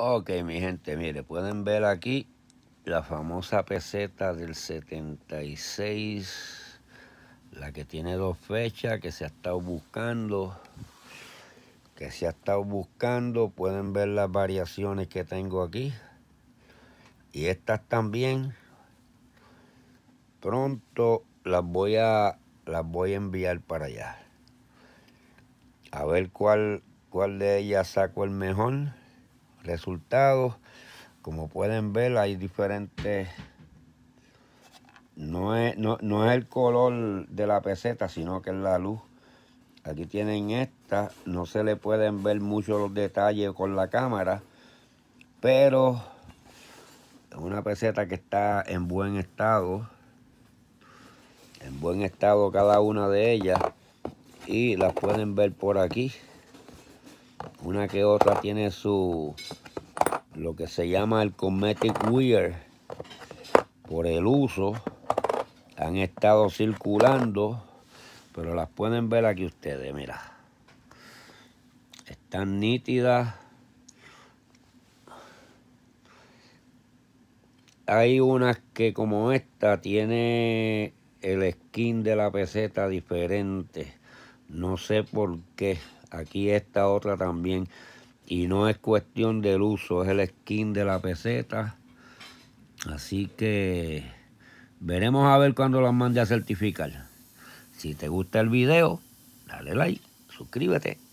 Ok, mi gente, mire, pueden ver aquí la famosa peseta del 76, la que tiene dos fechas, que se ha estado buscando, que se ha estado buscando, pueden ver las variaciones que tengo aquí. Y estas también, pronto las voy a, las voy a enviar para allá. A ver cuál, cuál de ellas saco el mejor resultados. Como pueden ver, hay diferentes... No es, no, no es el color de la peseta, sino que es la luz. Aquí tienen esta. No se le pueden ver mucho los detalles con la cámara. Pero es una peseta que está en buen estado. En buen estado cada una de ellas. Y las pueden ver por aquí. Una que otra tiene su, lo que se llama el cosmetic wear. Por el uso, han estado circulando, pero las pueden ver aquí ustedes, mira. Están nítidas. Hay unas que como esta tiene el skin de la peseta diferente. No sé por qué. Aquí está otra también. Y no es cuestión del uso, es el skin de la peseta. Así que veremos a ver cuando las mande a certificar. Si te gusta el video, dale like, suscríbete